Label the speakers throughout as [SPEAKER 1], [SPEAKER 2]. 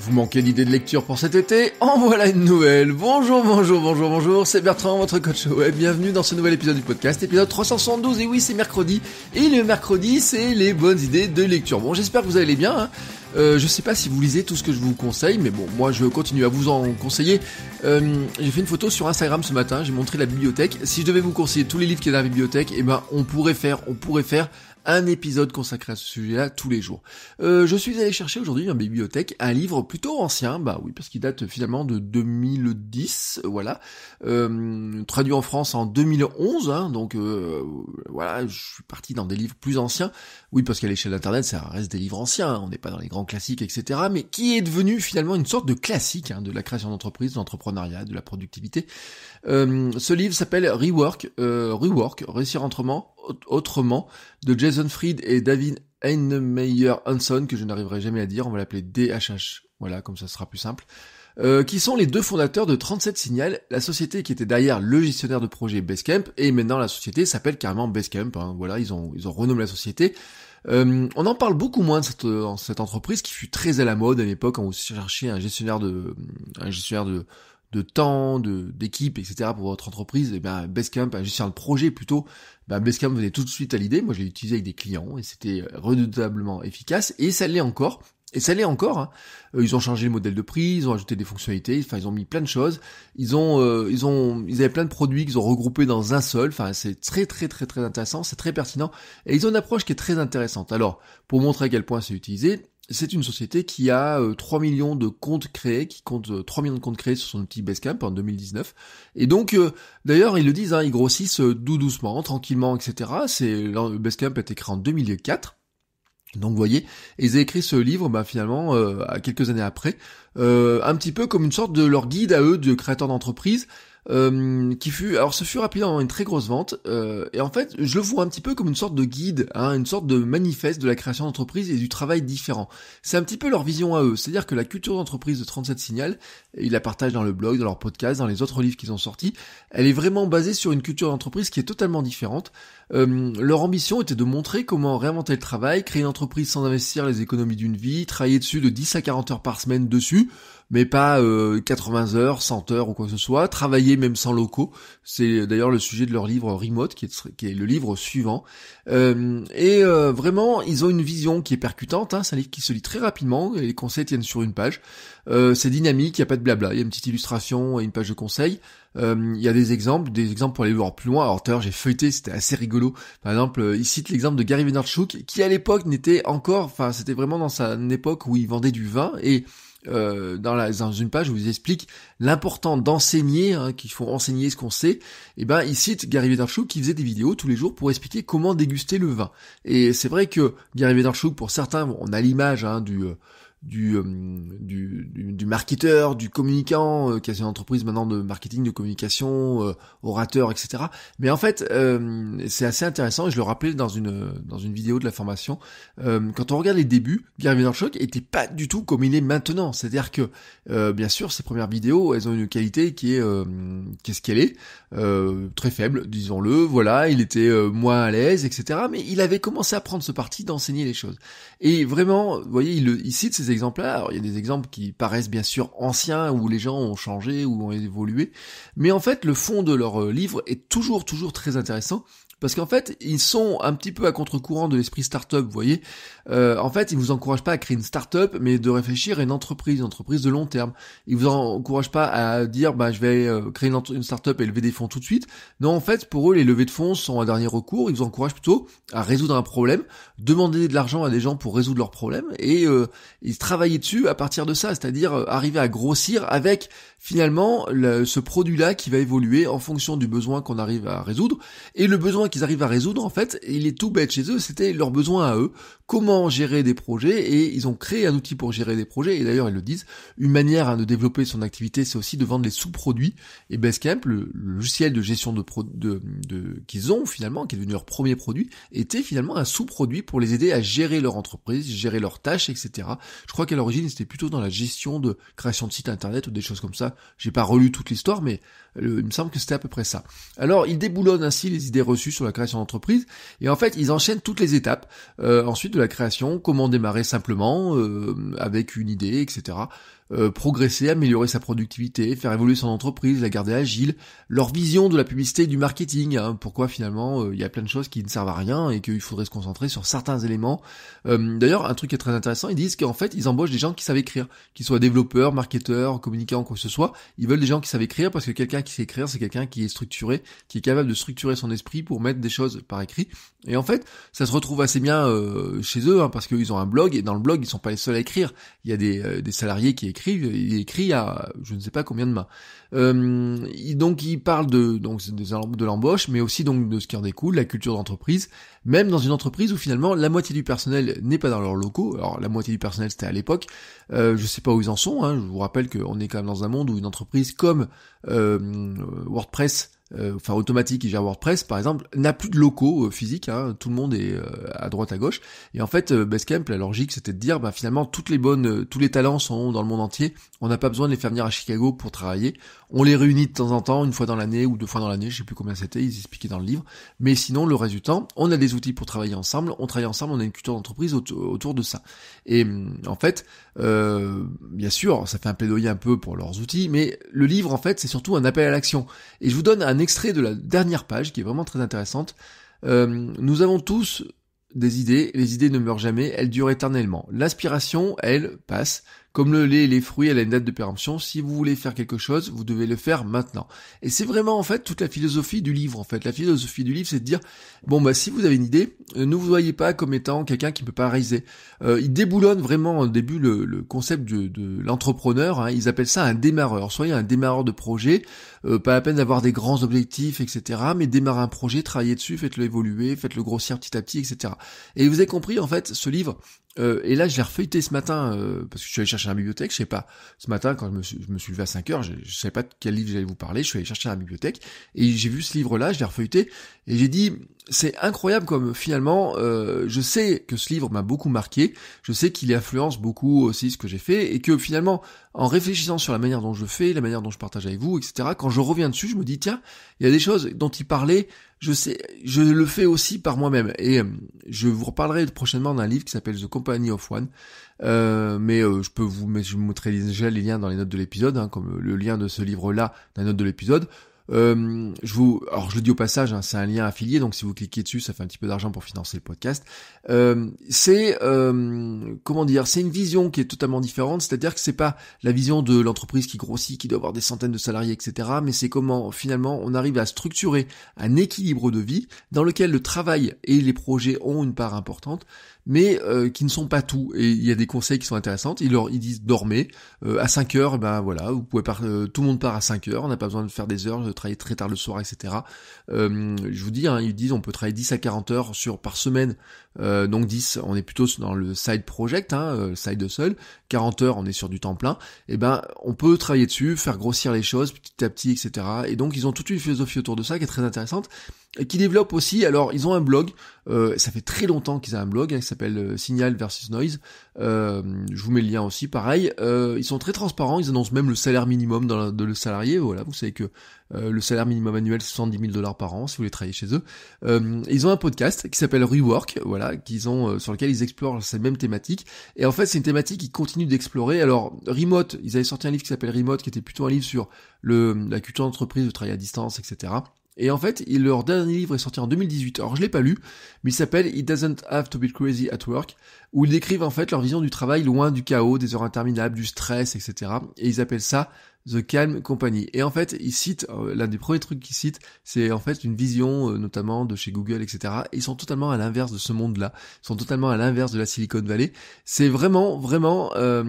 [SPEAKER 1] Vous manquez d'idées de lecture pour cet été En voilà une nouvelle Bonjour, bonjour, bonjour, bonjour, c'est Bertrand, votre coach web. Bienvenue dans ce nouvel épisode du podcast, épisode 372. Et oui, c'est mercredi. Et le mercredi, c'est les bonnes idées de lecture. Bon, j'espère que vous allez bien. Je hein. ne euh, je sais pas si vous lisez tout ce que je vous conseille, mais bon, moi je continue à vous en conseiller. Euh, j'ai fait une photo sur Instagram ce matin, j'ai montré la bibliothèque. Si je devais vous conseiller tous les livres qu'il y a dans la bibliothèque, et eh ben on pourrait faire, on pourrait faire un épisode consacré à ce sujet-là tous les jours. Euh, je suis allé chercher aujourd'hui en bibliothèque un livre plutôt ancien, bah oui, parce qu'il date finalement de 2010, voilà, euh, traduit en France en 2011, hein, donc euh, voilà, je suis parti dans des livres plus anciens, oui, parce qu'à l'échelle d'Internet, ça reste des livres anciens, on n'est pas dans les grands classiques, etc., mais qui est devenu finalement une sorte de classique hein, de la création d'entreprise, de l'entrepreneuriat, de la productivité. ce livre s'appelle Rework, Rework, réussir autrement de Jason Fried et David Heinemeyer Hanson, que je n'arriverai jamais à dire, on va l'appeler DHH, voilà, comme ça sera plus simple, euh, qui sont les deux fondateurs de 37 Signal, la société qui était derrière le gestionnaire de projet Basecamp, et maintenant la société s'appelle carrément Basecamp, hein. voilà, ils ont, ils ont renommé la société. Euh, on en parle beaucoup moins de cette, cette, entreprise qui fut très à la mode à l'époque on cherchait un gestionnaire de, un gestionnaire de, de temps, de d'équipe, etc. pour votre entreprise, et eh ben Basecamp, un gestion de projet plutôt, ben Basecamp venait tout de suite à l'idée. Moi, je l'ai utilisé avec des clients et c'était redoutablement efficace et ça l'est encore. Et ça l'est encore. Hein. Euh, ils ont changé le modèle de prix, ils ont ajouté des fonctionnalités, enfin ils ont mis plein de choses. Ils ont, euh, ils ont, ils avaient plein de produits qu'ils ont regroupés dans un seul. Enfin c'est très très très très intéressant, c'est très pertinent et ils ont une approche qui est très intéressante. Alors pour montrer à quel point c'est utilisé, c'est une société qui a 3 euh, millions de comptes créés, qui compte 3 euh, millions de comptes créés sur son outil Basecamp en 2019. Et donc, euh, d'ailleurs, ils le disent, hein, ils grossissent doux doucement, tranquillement, etc. C'est, Basecamp a été créé en 2004. Donc vous voyez, ils ont écrit ce livre bah, finalement quelques années après, un petit peu comme une sorte de leur guide à eux de créateurs d'entreprise, euh, qui fut, alors ce fut rapidement une très grosse vente, euh, et en fait, je le vois un petit peu comme une sorte de guide, hein, une sorte de manifeste de la création d'entreprise et du travail différent. C'est un petit peu leur vision à eux, c'est-à-dire que la culture d'entreprise de 37 Signal, ils la partagent dans le blog, dans leur podcast, dans les autres livres qu'ils ont sortis, elle est vraiment basée sur une culture d'entreprise qui est totalement différente. Euh, leur ambition était de montrer comment réinventer le travail, créer une entreprise sans investir les économies d'une vie, travailler dessus de 10 à 40 heures par semaine dessus, mais pas 80 euh, heures, 100 heures ou quoi que ce soit. Travailler même sans locaux, c'est d'ailleurs le sujet de leur livre Remote, qui est, le livre suivant. Euh, et euh, vraiment, ils ont une vision qui est percutante. Hein. C'est un livre qui se lit très rapidement. Et les conseils tiennent sur une page. Euh, c'est dynamique, il n'y a pas de blabla. Il y a une petite illustration et une page de conseils. Il y a des exemples, des exemples pour aller voir plus loin. Alors à j'ai feuilleté, c'était assez rigolo. Par exemple, il cite l'exemple de Gary Vaynerchuk, qui à l'époque n'était encore, enfin, c'était vraiment dans sa époque où il vendait du vin et euh, dans, une page où vous explique l'important d'enseigner, hein, qu'il faut enseigner ce qu'on sait, et eh ben il cite Gary Vaynerchuk qui faisait des vidéos tous les jours pour expliquer comment déguster le vin. Et c'est vrai que Gary Vaynerchuk, pour certains, on a l'image hein, du euh, du, euh, du, du, du, marketeur, du communicant, euh, qui a une entreprise maintenant de marketing, de communication, euh, orateur, etc. Mais en fait, euh, c'est assez intéressant, et je le rappelais dans une, dans une vidéo de la formation, quand on regarde les débuts, Gary Vaynerchuk était pas du tout comme il est maintenant. C'est-à-dire que, bien sûr, ses premières vidéos, elles ont une qualité qui est, qu'est-ce qu'elle est, très faible, disons-le, voilà, il était moins à l'aise, etc. Mais il avait commencé à prendre ce parti d'enseigner les choses. Et vraiment, vous voyez, il, il cite ses il y a des exemples qui paraissent bien sûr anciens, où les gens ont changé, ou ont évolué, mais en fait, le fond de leur euh, livre est toujours, toujours très intéressant, parce qu'en fait, ils sont un petit peu à contre-courant de l'esprit startup, vous voyez. Euh, en fait, ils vous encouragent pas à créer une startup, mais de réfléchir à une entreprise, une entreprise de long terme. Ils vous encouragent pas à dire, bah, je vais euh, créer une, start startup et lever des fonds tout de suite. Non, en fait, pour eux, les levées de fonds sont un dernier recours. Ils vous encouragent plutôt à résoudre un problème, demander de l'argent à des gens pour résoudre leurs problèmes et euh, ils travaillent dessus à partir de ça, c'est-à-dire euh, arriver à grossir avec finalement ce produit-là qui va évoluer en fonction du besoin qu'on arrive à résoudre et le besoin qu'ils arrivent à résoudre, en fait, il est tout bête chez eux, c'était leur besoin à eux, comment gérer des projets et ils ont créé un outil pour gérer des projets et d'ailleurs ils le disent, une manière hein, de développer son activité c'est aussi de vendre les sous-produits et Basecamp, le, logiciel de gestion de, de, qu'ils ont finalement, qui est devenu leur premier produit, était finalement un sous-produit pour les aider à gérer leur entreprise, gérer leurs tâches, etc. Je crois qu'à l'origine c'était plutôt dans la gestion de création de sites internet ou des choses comme ça. J'ai pas relu toute l'histoire mais il me semble que c'était à peu près ça. Alors ils déboulonnent ainsi les idées reçues sur la création d'entreprise et en fait ils enchaînent toutes les étapes. Euh, ensuite de la création, comment démarrer simplement, euh, avec une idée, etc. Euh, progresser, améliorer sa productivité, faire évoluer son entreprise, la garder agile, leur vision de la publicité et du marketing, hein. pourquoi finalement euh, il y a plein de choses qui ne servent à rien et qu'il faudrait se concentrer sur certains éléments. Euh, d'ailleurs, un truc qui est très intéressant, ils disent qu'en fait ils embauchent des gens qui savent écrire, qu'ils soient développeurs, marketeurs, communicants, quoi que ce soit, ils veulent des gens qui savent écrire parce que quelqu'un qui sait écrire, c'est quelqu'un qui est structuré, qui est capable de structurer son esprit pour mettre des choses par écrit. Et en fait, ça se retrouve assez bien chez eux, hein, parce qu'ils ont un blog, et dans le blog, ils sont pas les seuls à écrire. Il y a des, salariés qui écrit, il écrit à je ne sais pas combien de mains. Euh, donc il parle de donc de l'embauche, mais aussi donc de ce qui en découle, la culture d'entreprise, même dans une entreprise où finalement la moitié du personnel n'est pas dans leurs locaux. Alors la moitié du personnel c'était à l'époque, je euh, je sais pas où ils en sont. Hein. je vous rappelle qu'on est quand même dans un monde où une entreprise comme euh, WordPress euh, enfin automatique qui gère WordPress par exemple, n'a plus de locaux euh, physiques, hein, tout le monde est euh, à droite à gauche. Et en fait, Basecamp, la logique c'était de dire bah, finalement toutes les bonnes, tous les talents sont dans le monde entier, on n'a pas besoin de les faire venir à Chicago pour travailler. On les réunit de temps en temps, une fois dans l'année ou deux fois dans l'année, je sais plus combien c'était, ils expliquaient dans le livre. Mais sinon, le résultat on a des outils pour travailler ensemble, on travaille ensemble, on a une culture d'entreprise autour, autour de ça. Et mm, en fait, bien sûr, ça fait un plaidoyer un peu pour leurs outils, mais le livre en fait c'est surtout un appel à l'action. Et je vous donne un un extrait de la dernière page qui est vraiment très intéressante. Euh, nous avons tous des idées, les idées ne meurent jamais, elles durent éternellement. L'aspiration, elle, passe, comme le lait et les fruits, elle a une date de péremption. Si vous voulez faire quelque chose, vous devez le faire maintenant. Et c'est vraiment en fait toute la philosophie du livre. En fait, la philosophie du livre, c'est de dire bon bah si vous avez une idée, euh, ne vous voyez pas comme étant quelqu'un qui peut pas réaliser. Euh, il déboulonne vraiment au début le, concept de, l'entrepreneur. Hein. ils appellent ça un démarreur. Soyez un démarreur de projet. Euh, pas la peine d'avoir des grands objectifs, etc. Mais démarrez un projet, travaillez dessus, faites-le évoluer, faites-le grossir petit à petit, etc. Et vous avez compris en fait, ce livre, euh, et là, je l'ai refeuilleté ce matin, euh, parce que je suis allé chercher à la bibliothèque, je sais pas. Ce matin, quand je me suis, levé à 5 heures, je, ne savais pas de quel livre j'allais vous parler, je suis allé chercher à la bibliothèque, et j'ai vu ce livre-là, je l'ai refeuilleté, et j'ai dit, c'est incroyable comme finalement, euh, je sais que ce livre m'a beaucoup marqué, je sais qu'il influence beaucoup aussi ce que j'ai fait, et que finalement, en réfléchissant sur la manière dont je fais, la manière dont je partage avec vous, etc., quand je reviens dessus, je me dis, tiens, il y a des choses dont il parlait je sais, je le fais aussi par moi-même. Et euh, je vous reparlerai prochainement d'un livre qui s'appelle The Company of One. Euh, mais euh, je peux vous, je vous montrer déjà les liens dans les notes de l'épisode, hein, comme le lien de ce livre-là dans les notes de l'épisode. Euh, je vous, alors je le dis au passage, hein, c'est un lien affilié, donc si vous cliquez dessus, ça fait un petit peu d'argent pour financer le podcast. Euh, c'est euh, comment dire, c'est une vision qui est totalement différente, c'est-à-dire que c'est pas la vision de l'entreprise qui grossit, qui doit avoir des centaines de salariés, etc. Mais c'est comment finalement on arrive à structurer un équilibre de vie dans lequel le travail et les projets ont une part importante mais euh, qui ne sont pas tout. Et il y a des conseils qui sont intéressants. Ils leur ils disent dormez euh, à 5 heures. Ben voilà, vous pouvez euh, tout le monde part à 5 heures. On n'a pas besoin de faire des heures, de travailler très tard le soir, etc. je vous dis, hein, ils disent on peut travailler 10 à 40 heures sur par semaine. donc 10, on est plutôt dans le side project, hein, side side seul, 40 heures, on est sur du temps plein. Et eh ben on peut travailler dessus, faire grossir les choses petit à petit, etc. Et donc ils ont toute une philosophie autour de ça qui est très intéressante qui développent aussi, alors ils ont un blog, euh, ça fait très longtemps qu'ils ont un blog, hein, qui s'appelle euh, Signal versus Noise, euh, je vous mets le lien aussi, pareil, ils sont très transparents, ils annoncent même le salaire minimum de le salarié, voilà, vous savez que le salaire minimum annuel c'est 70 000 dollars par an si vous voulez travailler chez eux. ils ont un podcast qui s'appelle Rework, voilà, qu'ils ont sur lequel ils explorent ces mêmes thématiques, et en fait c'est une thématique qu'ils continuent d'explorer, alors Remote, ils avaient sorti un livre qui s'appelle Remote, qui était plutôt un livre sur le, la culture d'entreprise, le travail à distance, etc., et en fait, leur dernier livre est sorti en 2018. Alors je l'ai pas lu, mais il s'appelle It Doesn't Have to Be Crazy at Work où ils décrivent en fait leur vision du travail loin du chaos, des heures interminables, du stress, etc. Et ils appellent ça The Calm Company. Et en fait, ils citent, euh, l'un des premiers trucs qu'ils citent, c'est en fait une vision, euh, notamment de chez Google, etc. ils sont totalement à l'inverse de ce monde-là. Ils sont totalement à l'inverse de la Silicon Valley. C'est vraiment, vraiment euh,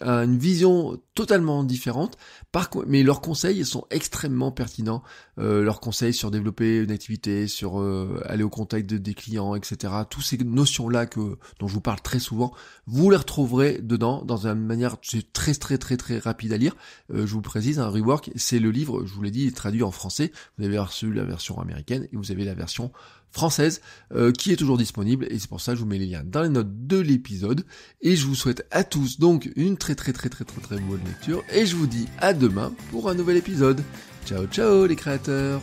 [SPEAKER 1] une vision totalement différente. Par mais leurs conseils sont extrêmement pertinents. leurs conseils sur développer une activité, sur aller au contact de, des clients, etc. Toutes ces notions-là que dont je vous parle très très souvent. Vous les retrouverez dedans dans une manière très très très très rapide à lire. Euh, je vous précise, un rework, c'est le livre, je vous l'ai dit, traduit en français. Vous avez reçu la version américaine et vous avez la version française euh, qui est toujours disponible et c'est pour ça que je vous mets les liens dans les notes de l'épisode et je vous souhaite à tous donc une très très très très très très bonne lecture et je vous dis à demain pour un nouvel épisode. Ciao ciao les créateurs